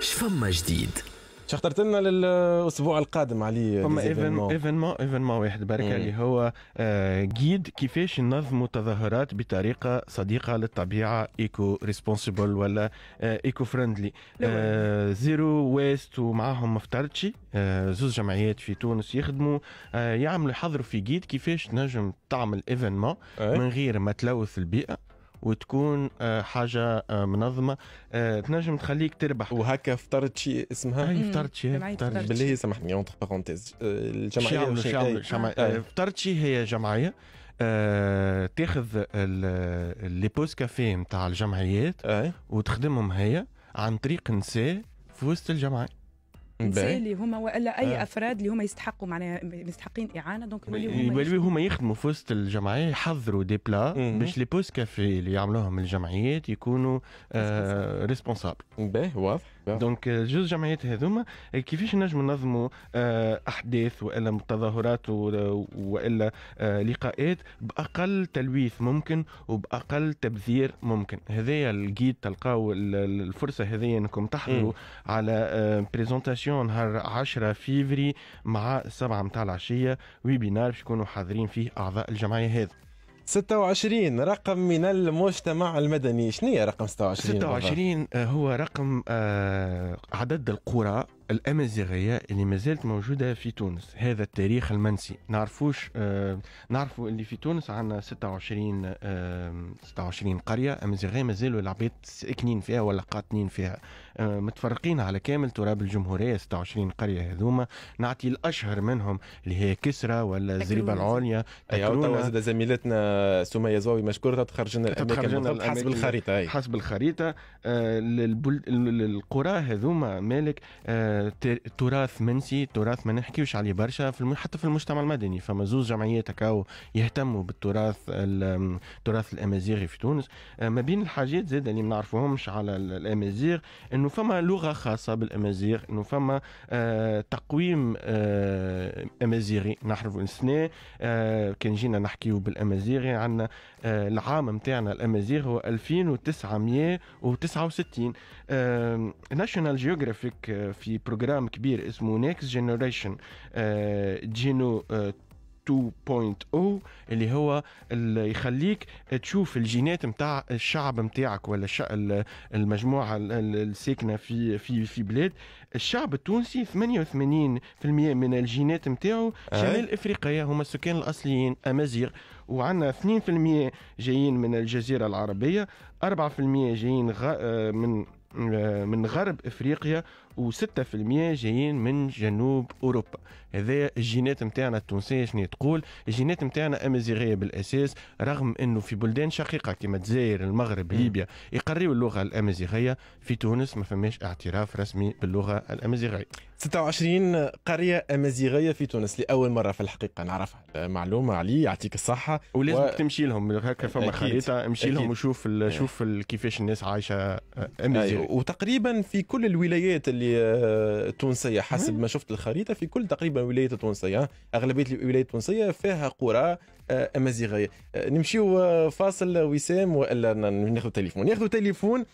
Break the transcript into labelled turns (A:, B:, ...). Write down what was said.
A: شفما جديد شو اخترت لنا للاسبوع القادم علي فما ايفينمون ايفينمون واحد بارك اللي هو آه، جيد كيفاش ينظموا تظاهرات بطريقه صديقه للطبيعه ايكو ريسبونسيبل ولا آه، ايكو فريندلي آه، زيرو ويست ومعاهم مفترتشي زوز جمعيات في تونس يخدموا يعملوا يحضروا في جيد كيفاش تنجم تعمل ايفينمون إيه. من غير ما تلوث البيئه وتكون آه، حاجه آه، منظمه آه، تنجم تخليك تربح وهكا فطرت شيء اسمها اي إيه. فطرت شيء بالله سامحني اونتر بارونتيز الجمعيه فطرت شيء هي جمعيه تاخذ لي بوز كافيه نتاع الجمعيات إيه. وتخدمهم هي عن طريق نساء في وسط الجمعيه النساء اللي هما والا اي آه. افراد اللي هما يستحقوا معناها مستحقين اعانه دونك يوليو هما يخدموا في وسط الجمعيه يحضروا دي بلا باش لي بوست كافي اللي يعملوهم الجمعيات يكونوا ريسبونسابل آه، باهي واضح دونك آه، جوج جمعيات هذوما آه، كيفاش نجموا ننظموا احداث والا تظاهرات والا لقاءات باقل تلويث ممكن وباقل تبذير ممكن هذايا الجيد تلقاو الفرصه هذيا انكم تحضروا على بريزونتاسيون ديسكسيون نهار 10 فيفري مع 7 متاع العشية ويبينار باش يكونوا حاضرين فيه أعضاء الجمعية هذه 26 رقم من المجتمع المدني شنو هي رقم 26 26 آه، هو رقم آه، عدد القرى الامازيغيه اللي ما زالت موجوده في تونس هذا التاريخ المنسي نعرفوش آه نعرفوا اللي في تونس عندنا 26 آه 26 قريه امازيغيه مازالوا العباد ساكنين فيها ولا قاطنين فيها آه متفرقين على كامل تراب الجمهوريه 26 قريه هذوما نعطي الاشهر منهم اللي هي كسرى ولا زريبه العليا تكرونة أيوة زميلتنا سميه زواوي مشكوره تخرجنا لنا الاماكن حسب الخريطه حسب الخريطه آه القرى هذوما مالك آه تراث منسي تراث ما نحكيوش عليه برشا في الم... حتى في المجتمع المدني فما زوز جمعيات هكاو يهتموا بالتراث التراث الامازيغي في تونس آه، ما بين الحاجات زاد اللي ما نعرفوهمش على الامازيغ انه فما لغه خاصه بالامازيغ انه فما آه، تقويم آه، امازيغي نعرفوا السنة كان جينا نحكيو بالامازيغي عندنا العام نتاعنا الامازيغ هو 1969 ناشونال جيوغرافيك في بروجرام كبير اسمه نيكست جينيريشن جينو 2.0 اللي هو اللي يخليك تشوف الجينات نتاع الشعب نتاعك ولا المجموعه الساكنه في في في بلاد الشعب التونسي 88% من الجينات نتاعو شمال افريقيا هما السكان الاصليين امازيغ وعندنا 2% جايين من الجزيره العربيه 4% جايين غ... آه، من آه، من غرب افريقيا و6% جايين من جنوب اوروبا هذا الجينات نتاعنا التونسيه شنو تقول الجينات نتاعنا امازيغيه بالاساس رغم انه في بلدان شقيقه كما الجزائر المغرب ليبيا يقريوا اللغه الامازيغيه في تونس ما فماش اعتراف رسمي باللغه الامازيغيه 26 قريه امازيغيه في تونس لاول مره في الحقيقه نعرفها معلومه علي يعطيك الصحه ولازم و... تمشي لهم هكا فما خريطه امشي لهم وشوف ال... أيوه. شوف ال... كيفاش الناس عايشه أيوه، امازيغ وتقريبا في كل الولايات اللي اللي التونسيه آه، حسب ما شفت الخريطه في كل تقريبا ولايه تونسيه اغلبيه الولايات التونسيه فيها قرى آه، امازيغيه آه، نمشيو فاصل وسام والا ناخذ تليفون ناخذ تليفون